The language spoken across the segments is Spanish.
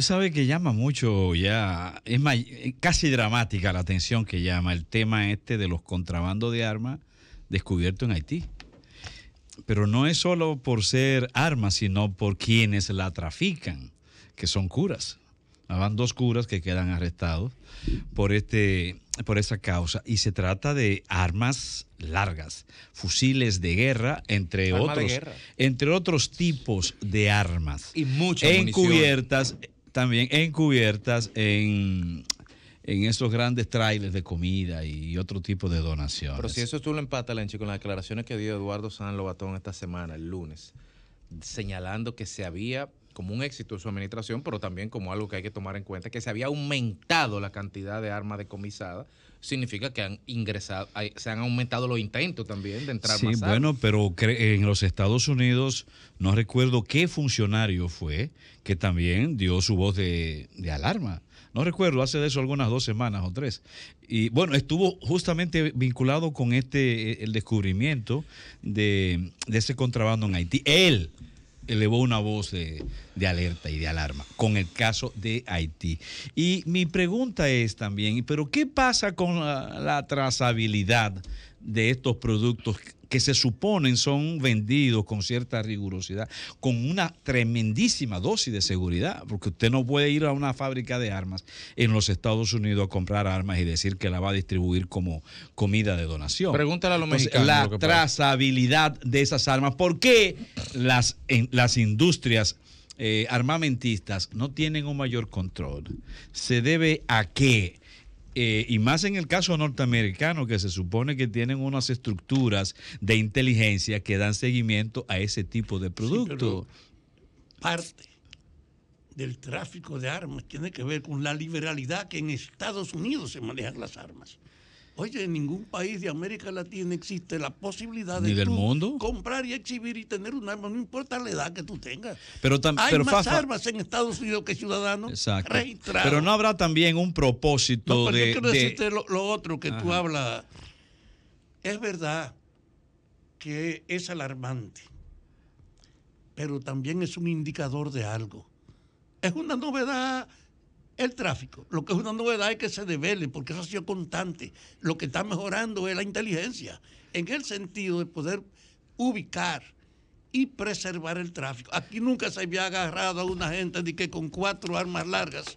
Sabe que llama mucho ya, es eh, casi dramática la atención que llama el tema este de los contrabandos de armas descubierto en Haití. Pero no es solo por ser armas, sino por quienes la trafican, que son curas. Hablan dos curas que quedan arrestados por, este, por esa causa. Y se trata de armas largas, fusiles de guerra, entre, otros, entre otros tipos de armas. Y muchas Encubiertas también encubiertas en, en esos grandes trailers de comida y otro tipo de donaciones. Pero si eso tú lo empatas, Lenchi, con las declaraciones que dio Eduardo San Lobatón esta semana, el lunes, señalando que se había como un éxito de su administración, pero también como algo que hay que tomar en cuenta, que se había aumentado la cantidad de armas decomisadas, significa que han ingresado, se han aumentado los intentos también de entrar sí, bueno, pero en los Estados Unidos, no recuerdo qué funcionario fue que también dio su voz de, alarma. No recuerdo, hace de eso algunas dos semanas o tres. Y bueno, estuvo justamente vinculado con este eh, el descubrimiento de, de ese contrabando en Haití. Él, elevó una voz de, alerta y de alarma con el caso de Haití. Y mi pregunta es también, ¿pero qué pasa con la, la trazabilidad de estos productos que se suponen son vendidos con cierta rigurosidad, con una tremendísima dosis de seguridad, porque usted no puede ir a una fábrica de armas en los Estados Unidos a comprar armas y decir que la va a distribuir como comida de donación. Pregúntale a los mexicanos. La trazabilidad de esas armas, ¿por qué las, las industrias eh, armamentistas no tienen un mayor control? ¿Se debe a qué? Eh, y más en el caso norteamericano, que se supone que tienen unas estructuras de inteligencia que dan seguimiento a ese tipo de producto. parte del tráfico de armas tiene que ver con la liberalidad que en Estados Unidos se manejan las armas. Oye, en ningún país de América Latina existe la posibilidad de comprar y exhibir y tener un arma, no importa la edad que tú tengas. Pero Hay pero más armas en Estados Unidos que ciudadanos exacto. Pero no habrá también un propósito pero de. Yo quiero lo, otro que tú hablas. Es verdad que es alarmante, pero también es un indicador de algo. Es una novedad el tráfico. Lo que es una novedad es que se devele, porque eso ha sido constante. Lo que está mejorando es la inteligencia, en el sentido de poder ubicar y preservar el tráfico. Aquí nunca se había agarrado a una gente de que con cuatro armas largas,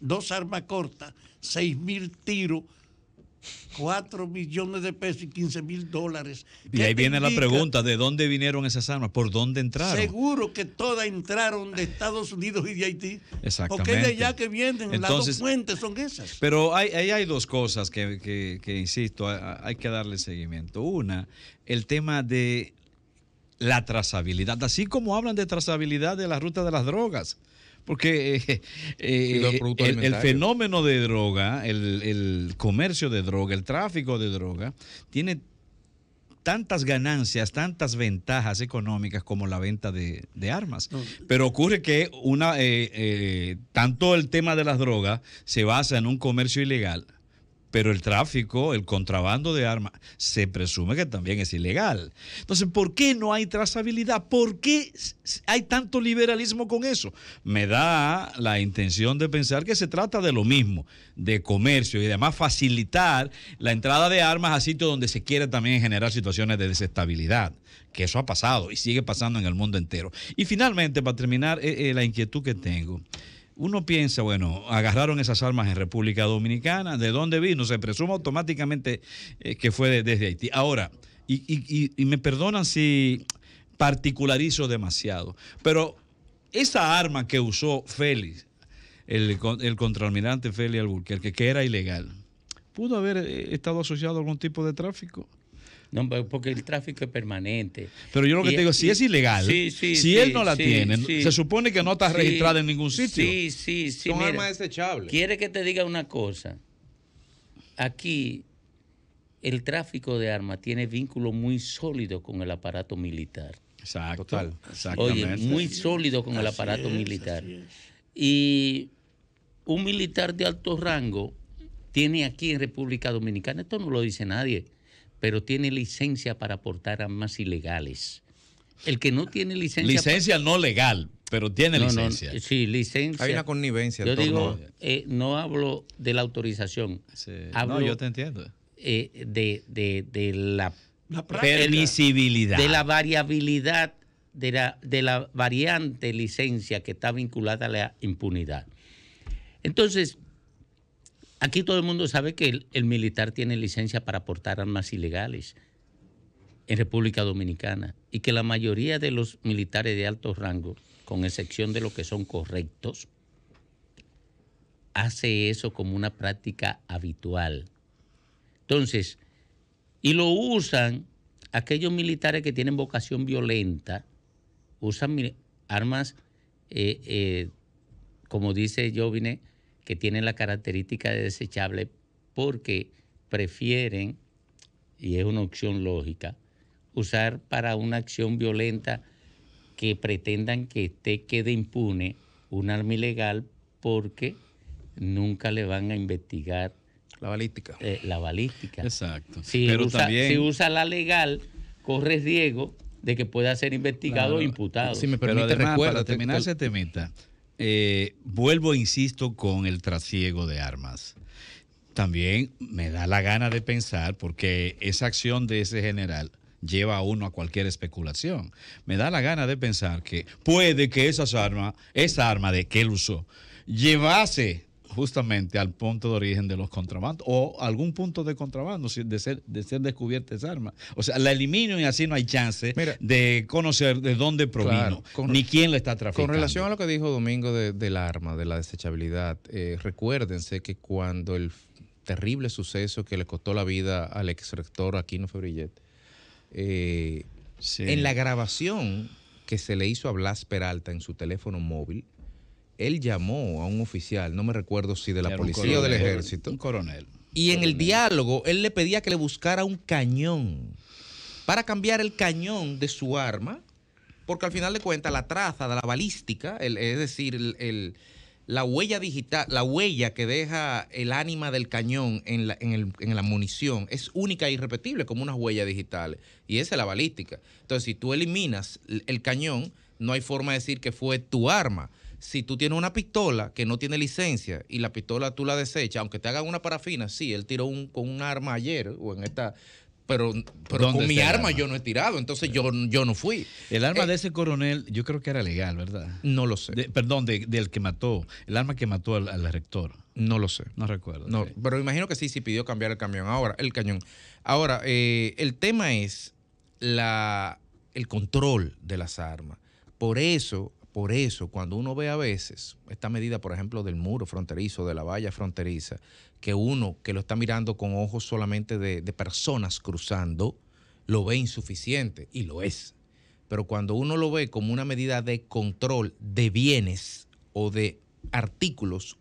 dos armas cortas, seis mil tiros 4 millones de pesos y 15 mil dólares. Y ahí viene la pregunta, ¿de dónde vinieron esas armas? ¿Por dónde entraron? Seguro que todas entraron de Estados Unidos y de Haití. Exactamente. Porque de allá que vienen, Entonces, las fuentes son esas. Pero ahí hay, dos cosas que, insisto, hay que darle seguimiento. Una, el tema de la trazabilidad, así como hablan de trazabilidad de la ruta de las drogas. Porque eh, eh, el, fenómeno de droga, el, comercio de droga, el tráfico de droga, tiene tantas ganancias, tantas ventajas económicas como la venta de, armas. Pero ocurre que una, eh, tanto el tema de las drogas se basa en un comercio ilegal pero el tráfico, el contrabando de armas, se presume que también es ilegal. Entonces, ¿por qué no hay trazabilidad? ¿Por qué hay tanto liberalismo con eso? Me da la intención de pensar que se trata de lo mismo, de comercio y además facilitar la entrada de armas a sitios donde se quiere también generar situaciones de desestabilidad, que eso ha pasado y sigue pasando en el mundo entero. Y finalmente, para terminar, eh, eh, la inquietud que tengo uno piensa, bueno, agarraron esas armas en República Dominicana, ¿de dónde vino? Se presume automáticamente eh, que fue desde Haití. Ahora, y, me perdonan si particularizo demasiado, pero esa arma que usó Félix, el, el contraalmirante Félix Alburquerque, que era ilegal, ¿pudo haber eh, estado asociado a algún tipo de tráfico? No, porque el tráfico es permanente. Pero yo lo que te digo, si es ilegal, si él no la tiene, se supone que no está registrada en ningún sitio. Sí, sí, sí. Son armas desechables. Quiere que te diga una cosa. Aquí el tráfico de armas tiene vínculo muy sólido con el aparato militar. Exacto. Oye, muy sólido con el aparato militar. Y un militar de alto rango tiene aquí en República Dominicana, esto no lo dice nadie pero tiene licencia para portar armas ilegales. El que no tiene licencia. Licencia no legal, pero tiene licencia. sí, licencia. Hay una connivencia. Yo digo, eh, no hablo de la autorización. Hablo, no, yo te entiendo. Eh, de, de, de, la, permisibilidad. De la variabilidad, de la, de la variante licencia que está vinculada a la impunidad. Entonces, Aquí todo el mundo sabe que el, militar tiene licencia para portar armas ilegales en República Dominicana y que la mayoría de los militares de alto rango, con excepción de los que son correctos, hace eso como una práctica habitual. Entonces, y lo usan aquellos militares que tienen vocación violenta, usan armas, eh, eh, como dice Jovine, que tienen la característica de desechable porque prefieren, y es una opción lógica, usar para una acción violenta que pretendan que esté quede impune un arma ilegal porque nunca le van a investigar la balística. Eh, la balística. Exacto. Si, usa, si usa la legal, corre riesgo de que pueda ser investigado o imputado. Si me permite, para terminar ese eh, vuelvo, insisto, con el trasiego de armas. También me da la gana de pensar, porque esa acción de ese general lleva a uno a cualquier especulación. Me da la gana de pensar que puede que esas armas, esa arma de que él usó, llevase justamente al punto de origen de los contrabandos o algún punto de contrabando de ser, de ser descubierta esa arma. O sea, la elimino y así no hay chance de conocer de dónde provino ni quién la está traficando. Con relación a lo que dijo Domingo de, del arma, de la desechabilidad, eh, recuérdense que cuando el terrible suceso que le costó la vida al ex rector Aquino Febrillet, eh, en la grabación que se le hizo a Blas Peralta en su teléfono móvil, él llamó a un oficial, no me recuerdo si de la policía o del ejército. Un coronel. Y en el diálogo, él le pedía que le buscara un cañón para cambiar el cañón de su arma, porque al final de cuentas la traza de la balística, es decir, la huella digital, la huella que deja el ánima del cañón en la, munición es única e irrepetible como una huella digital, y esa es la balística. Entonces, si tú eliminas el cañón, no hay forma de decir que fue tu arma. Si tú tienes una pistola que no tiene licencia y la pistola tú la desechas, aunque te hagan una parafina, sí, él tiró un, con un arma ayer o en esta pero, con mi arma, yo no he tirado, entonces yo, yo no fui. El arma eh, de ese coronel, yo creo que era legal, ¿verdad? No lo sé. perdón, del que mató, el arma que mató al, rector. No lo sé. No recuerdo. No, pero imagino que sí, si pidió cambiar el camión. Ahora, el cañón. Ahora, eh, el tema es la, el control de las armas. Por eso por eso, cuando uno ve a veces esta medida, por ejemplo, del muro fronterizo, de la valla fronteriza, que uno que lo está mirando con ojos solamente de, de personas cruzando, lo ve insuficiente y lo es. Pero cuando uno lo ve como una medida de control de bienes o de artículos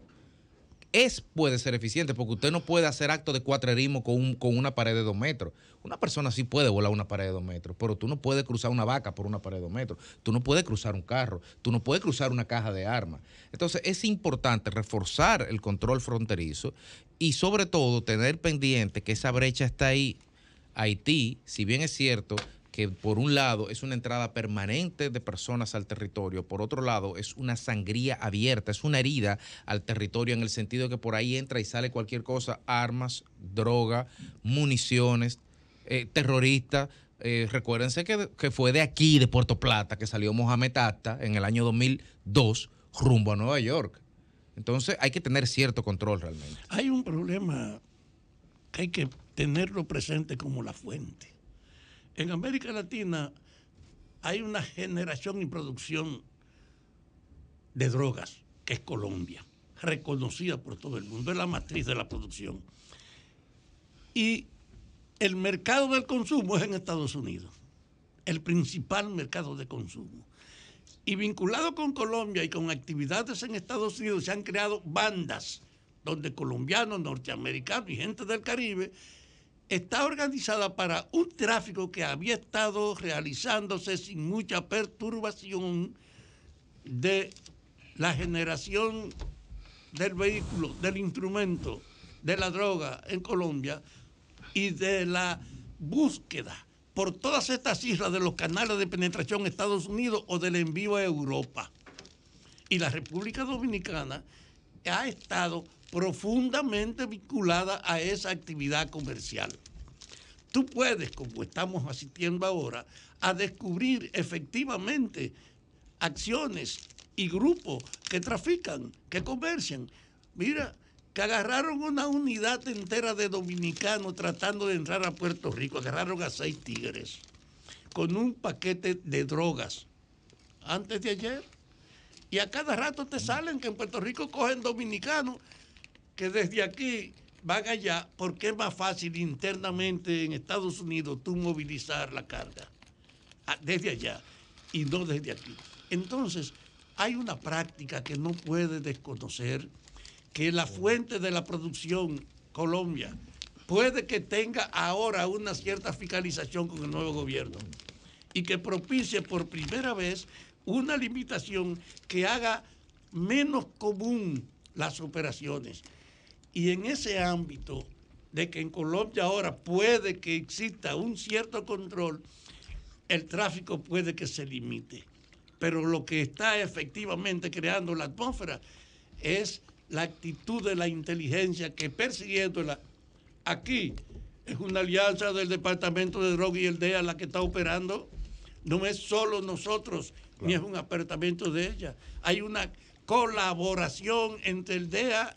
es, puede ser eficiente, porque usted no puede hacer acto de cuatrerismo con, con una pared de dos metros. Una persona sí puede volar una pared de dos metros, pero tú no puedes cruzar una vaca por una pared de dos metros, tú no puedes cruzar un carro, tú no puedes cruzar una caja de armas. Entonces es importante reforzar el control fronterizo y sobre todo tener pendiente que esa brecha está ahí. Haití, si bien es cierto, que por un lado es una entrada permanente de personas al territorio, por otro lado es una sangría abierta, es una herida al territorio en el sentido de que por ahí entra y sale cualquier cosa, armas, droga, municiones, eh, terroristas. Eh, recuérdense que, que, fue de aquí, de Puerto Plata, que salió Mohamed Atta en el año 2002 rumbo a Nueva York. Entonces hay que tener cierto control realmente. Hay un problema que hay que tenerlo presente como la fuente en América Latina hay una generación y producción de drogas, que es Colombia, reconocida por todo el mundo, es la matriz de la producción. Y el mercado del consumo es en Estados Unidos, el principal mercado de consumo. Y vinculado con Colombia y con actividades en Estados Unidos se han creado bandas donde colombianos, norteamericanos y gente del Caribe está organizada para un tráfico que había estado realizándose sin mucha perturbación de la generación del vehículo, del instrumento, de la droga en Colombia y de la búsqueda por todas estas islas de los canales de penetración Estados Unidos o del envío a Europa. Y la República Dominicana ha estado profundamente vinculada a esa actividad comercial. Tú puedes, como estamos asistiendo ahora, a descubrir efectivamente acciones y grupos que trafican, que comercian. Mira, que agarraron una unidad entera de dominicanos tratando de entrar a Puerto Rico, agarraron a seis tigres con un paquete de drogas antes de ayer. Y a cada rato te salen que en Puerto Rico cogen dominicanos que desde aquí van allá porque es más fácil internamente en Estados Unidos tú movilizar la carga ah, desde allá y no desde aquí. Entonces, hay una práctica que no puede desconocer, que la fuente de la producción, Colombia, puede que tenga ahora una cierta fiscalización con el nuevo gobierno y que propicie por primera vez una limitación que haga menos común las operaciones y en ese ámbito de que en Colombia ahora puede que exista un cierto control, el tráfico puede que se limite. Pero lo que está efectivamente creando la atmósfera es la actitud de la inteligencia que persiguiéndola aquí es una alianza del Departamento de Drogas y el DEA la que está operando. No es solo nosotros, ni es un apartamento de ella. Hay una colaboración entre el DEA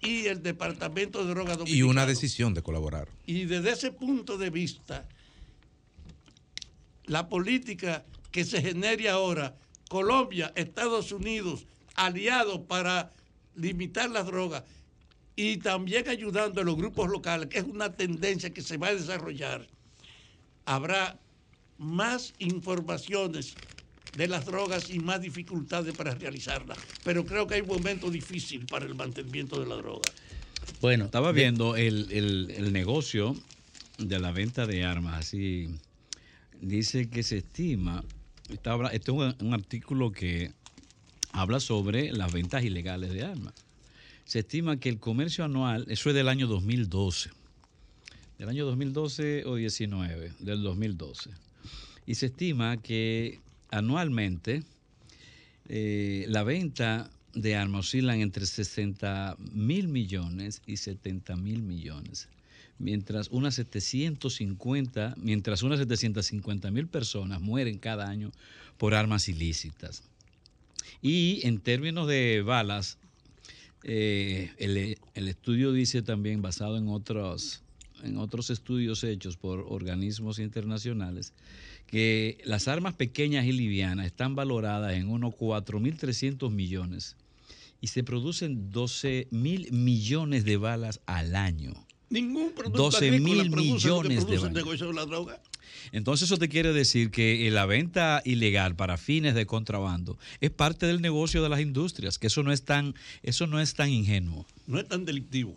y el Departamento de Drogas Dominicana. Y una decisión de colaborar. Y desde ese punto de vista, la política que se genere ahora, Colombia, Estados Unidos, aliados para limitar las drogas y también ayudando a los grupos locales, que es una tendencia que se va a desarrollar, habrá más informaciones de las drogas y más dificultades para realizarlas... Pero creo que hay un momento difícil para el mantenimiento de la droga. Bueno, estaba viendo el, negocio de la venta de armas, así dice que se estima, este es un, un artículo que habla sobre las ventas ilegales de armas. Se estima que el comercio anual, eso es del año 2012, del año 2012 o 19, del 2012, y se estima que anualmente eh, la venta de armas oscilan entre 60 mil millones y 70 mil millones, mientras unas 750, mientras unas mil personas mueren cada año por armas ilícitas. Y en términos de balas, eh, el, el, estudio dice también, basado en otros en otros estudios hechos por organismos internacionales que las armas pequeñas y livianas están valoradas en unos 4.300 millones y se producen 12 mil millones de balas al año. Ningún producto 12 mil millones de balas. De la Entonces eso te quiere decir que eh, la venta ilegal para fines de contrabando es parte del negocio de las industrias, que eso no es tan, eso no es tan ingenuo. No es tan delictivo.